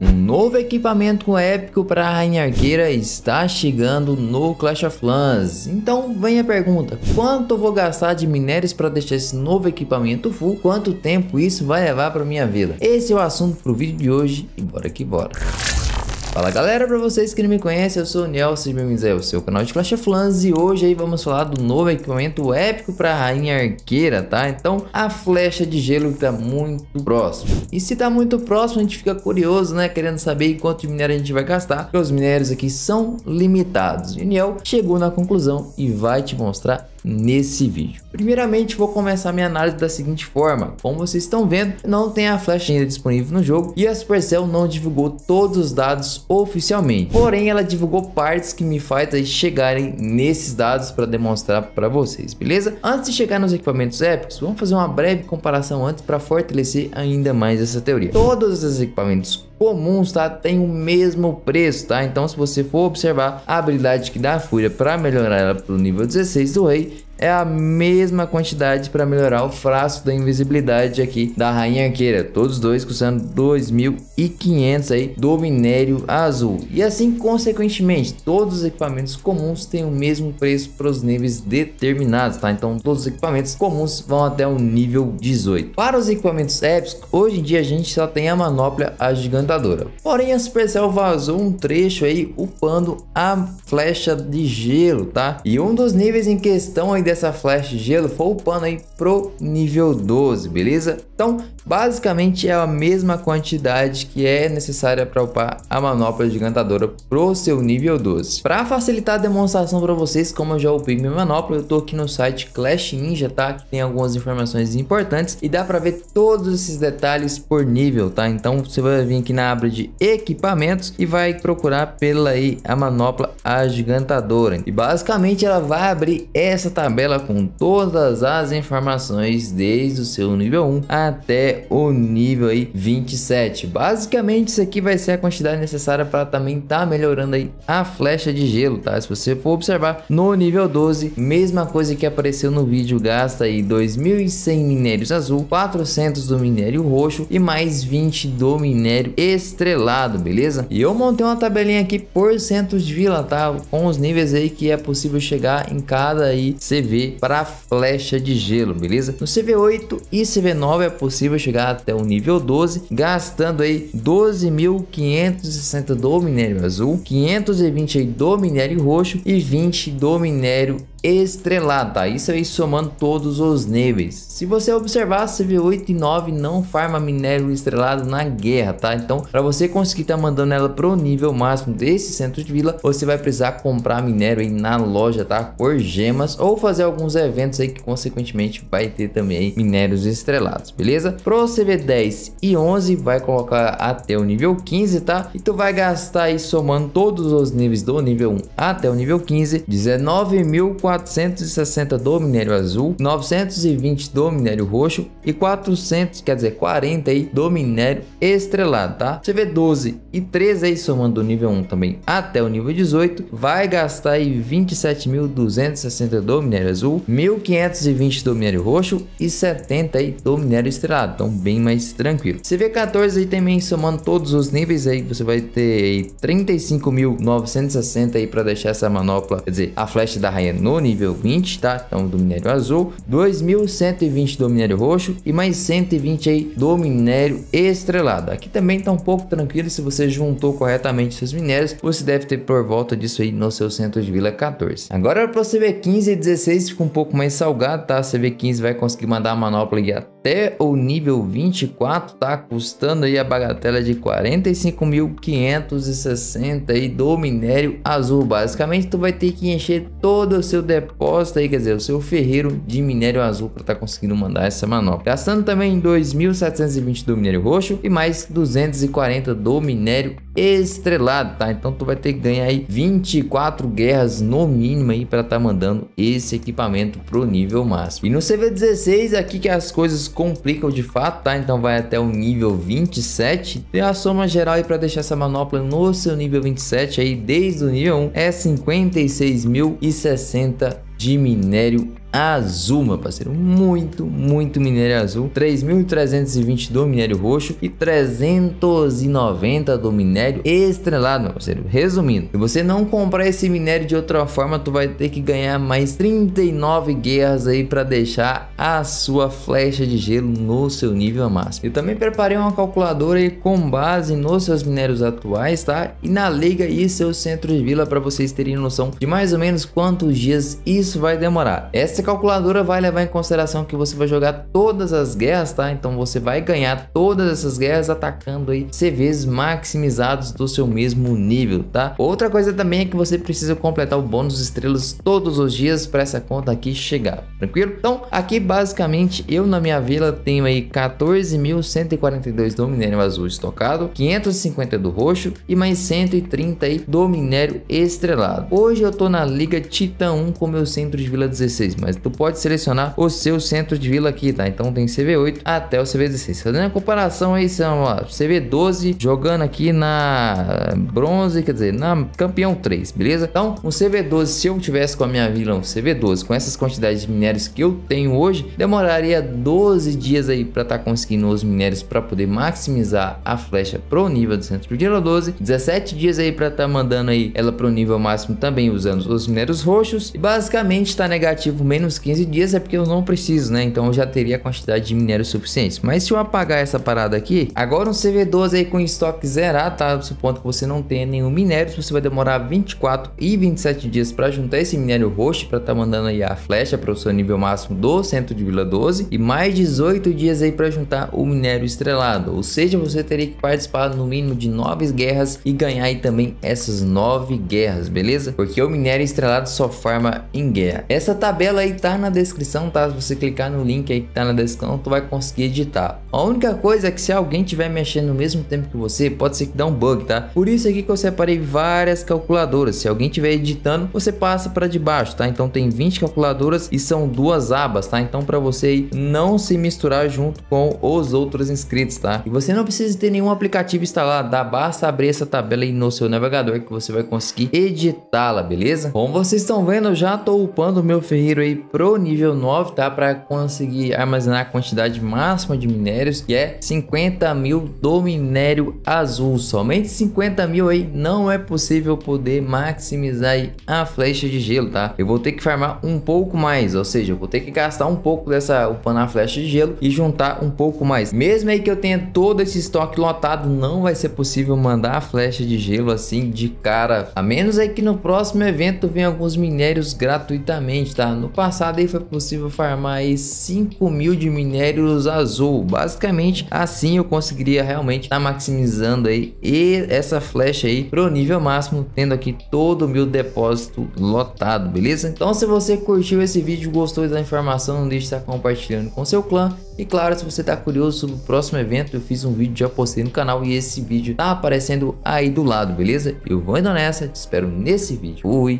Um novo equipamento épico para a Rainha Arqueira está chegando no Clash of Clans. Então vem a pergunta, quanto vou gastar de minérios para deixar esse novo equipamento full? Quanto tempo isso vai levar para minha vida? Esse é o assunto para o vídeo de hoje e bora que bora. Fala galera, pra vocês que não me conhecem, eu sou o Niel, sejam bem-vindos ao é seu canal de Clash of Clans e hoje aí vamos falar do novo equipamento épico pra Rainha Arqueira, tá? Então a flecha de gelo tá muito próximo. E se tá muito próximo, a gente fica curioso, né? Querendo saber quanto minério a gente vai gastar, porque os minérios aqui são limitados. E o Niel chegou na conclusão e vai te mostrar nesse vídeo. Primeiramente, vou começar minha análise da seguinte forma. Como vocês estão vendo, não tem a Flash ainda disponível no jogo e a Supercell não divulgou todos os dados oficialmente. Porém, ela divulgou partes que me faz chegarem nesses dados para demonstrar para vocês, beleza? Antes de chegar nos equipamentos épicos, vamos fazer uma breve comparação antes para fortalecer ainda mais essa teoria. Todos os equipamentos comuns, tá? Tem o mesmo preço, tá? Então, se você for observar a habilidade que dá a Fúria para melhorar ela para o nível 16 do Rei, é a mesma quantidade para melhorar o frasco da invisibilidade aqui da rainha Queira. todos dois custando 2.500 aí do minério azul. E assim consequentemente, todos os equipamentos comuns têm o mesmo preço para os níveis determinados, tá? Então todos os equipamentos comuns vão até o nível 18. Para os equipamentos épicos, hoje em dia a gente só tem a manopla agigantadora. Porém a Supercell vazou um trecho aí upando a flecha de gelo, tá? E um dos níveis em questão aí dessa flash de gelo for upando aí pro nível 12, beleza? Então, basicamente é a mesma quantidade que é necessária para upar a manopla gigantadora pro seu nível 12. Para facilitar a demonstração para vocês, como eu já upei minha manopla, eu tô aqui no site Clash Ninja, tá? Que tem algumas informações importantes e dá para ver todos esses detalhes por nível, tá? Então, você vai vir aqui na aba de equipamentos e vai procurar pela aí a manopla agigantadora. E basicamente ela vai abrir essa tabela tabela com todas as informações desde o seu nível 1 até o nível aí 27. Basicamente isso aqui vai ser a quantidade necessária para também tá melhorando aí a flecha de gelo, tá? Se você for observar no nível 12, mesma coisa que apareceu no vídeo, gasta aí 2100 minérios azul, 400 do minério roxo e mais 20 do minério estrelado, beleza? E eu montei uma tabelinha aqui por centros de vila, tá? Com os níveis aí que é possível chegar em cada aí CV para flecha de gelo, beleza? No CV8 e CV9 é possível chegar até o nível 12, gastando aí 12.560 do minério azul, 520 do minério roxo e 20 do minério estrelada, isso aí somando todos os níveis. Se você observar, CV8 e 9 não farma minério estrelado na guerra, tá? Então, para você conseguir estar tá mandando ela pro nível máximo desse centro de vila, você vai precisar comprar minério aí na loja, tá? Por gemas ou fazer alguns eventos aí que consequentemente vai ter também minérios estrelados, beleza? Pro CV10 e 11 vai colocar até o nível 15, tá? E tu vai gastar aí somando todos os níveis do nível 1 até o nível 15, 19.400 460 do minério azul, 920 do minério roxo e 400, quer dizer, 40 aí do minério estrelado, tá? Você vê 12 e 13 aí somando do nível 1 também até o nível 18, vai gastar aí 27.260 do minério azul, 1.520 do minério roxo e 70 aí do minério estrelado, então bem mais tranquilo. Você vê 14 aí também somando todos os níveis aí, você vai ter 35.960 aí para deixar essa manopla, quer dizer, a flecha da rainha no nível 20, tá? Então do minério azul, 2120 do minério roxo e mais 120 aí do minério estrelado. Aqui também tá um pouco tranquilo se você juntou corretamente seus minérios, você deve ter por volta disso aí no seu centro de vila 14. Agora para você ver 15 e 16 fica um pouco mais salgado, tá? Você vê 15 vai conseguir mandar a manopla aí até o nível 24, tá? Custando aí a bagatela de 45.560 aí do minério azul. Basicamente tu vai ter que encher todo o seu depósito é aí, quer dizer, o seu ferreiro de minério azul para estar tá conseguindo mandar essa manobra Gastando também 2.720 do minério roxo e mais 240 do minério estrelado, tá? Então tu vai ter que ganhar aí 24 guerras no mínimo aí para tá mandando esse equipamento pro nível máximo. E no CV16 aqui que as coisas complicam de fato, tá? Então vai até o nível 27. E a soma geral aí para deixar essa manopla no seu nível 27 aí desde o nível 1 é 56.060 de minério azul, meu parceiro. Muito, muito minério azul. 3.320 do minério roxo e 390 do minério estrelado, meu parceiro. Resumindo, se você não comprar esse minério de outra forma, tu vai ter que ganhar mais 39 guerras aí para deixar a sua flecha de gelo no seu nível máximo. Eu também preparei uma calculadora aí com base nos seus minérios atuais, tá? E na liga e seu centro de vila para vocês terem noção de mais ou menos quantos dias isso vai demorar. Essa calculadora vai levar em consideração que você vai jogar todas as guerras, tá? Então você vai ganhar todas essas guerras atacando aí CVs maximizados do seu mesmo nível, tá? Outra coisa também é que você precisa completar o bônus estrelas todos os dias para essa conta aqui chegar, tranquilo? Então aqui basicamente eu na minha vila tenho aí 14.142 do minério azul estocado, 550 do roxo e mais 130 aí do minério estrelado. Hoje eu tô na Liga Titã 1 com meu centro de vila 16, mas mas tu pode selecionar o seu centro de vila aqui, tá? Então tem CV8 até o CV16. Fazendo a comparação aí, são ó, CV12 jogando aqui na bronze, quer dizer, na campeão 3, beleza? Então, um CV12, se eu tivesse com a minha vila um CV12, com essas quantidades de minérios que eu tenho hoje, demoraria 12 dias aí para estar tá conseguindo os minérios para poder maximizar a flecha pro nível do centro de vila 12, 17 dias aí para estar tá mandando aí ela pro nível máximo também usando os minérios roxos e basicamente está negativo mesmo menos 15 dias é porque eu não preciso, né? Então eu já teria a quantidade de minério suficiente. Mas se eu apagar essa parada aqui, agora um CV12 aí com estoque zerar, tá? Supondo que você não tenha nenhum minério, você vai demorar 24 e 27 dias para juntar esse minério roxo para tá mandando aí a flecha para o seu nível máximo do centro de Vila 12 e mais 18 dias aí para juntar o minério estrelado. Ou seja, você teria que participar no mínimo de 9 guerras e ganhar aí também essas 9 guerras, beleza? Porque o minério estrelado só farma em guerra. Essa tabela aí tá na descrição, tá? Se você clicar no link aí que tá na descrição, tu vai conseguir editar. A única coisa é que se alguém tiver mexendo no mesmo tempo que você, pode ser que dá um bug, tá? Por isso aqui que eu separei várias calculadoras. Se alguém tiver editando, você passa para debaixo, tá? Então tem 20 calculadoras e são duas abas, tá? Então para você não se misturar junto com os outros inscritos, tá? E você não precisa ter nenhum aplicativo instalado, tá? Basta abrir essa tabela aí no seu navegador que você vai conseguir editá-la, beleza? Como vocês estão vendo, eu já tô upando o meu ferreiro aí pro nível 9, tá? Para conseguir armazenar a quantidade máxima de minérios, que é 50 mil do minério azul. Somente 50 mil aí não é possível poder maximizar a flecha de gelo, tá? Eu vou ter que farmar um pouco mais, ou seja, eu vou ter que gastar um pouco dessa upando flecha de gelo e juntar um pouco mais. Mesmo aí que eu tenha todo esse estoque lotado, não vai ser possível mandar a flecha de gelo assim de cara. A menos aí é que no próximo evento venha alguns minérios gratuitamente, tá? No passado passado aí foi possível farmar aí 5 mil de minérios azul. Basicamente, assim eu conseguiria realmente estar tá maximizando aí e essa flecha aí pro nível máximo, tendo aqui todo o meu depósito lotado, beleza? Então se você curtiu esse vídeo, gostou da informação, não deixe de estar compartilhando com seu clã. E claro, se você está curioso sobre o próximo evento, eu fiz um vídeo, já postei no canal e esse vídeo tá aparecendo aí do lado, beleza? Eu vou indo nessa, te espero nesse vídeo. Fui!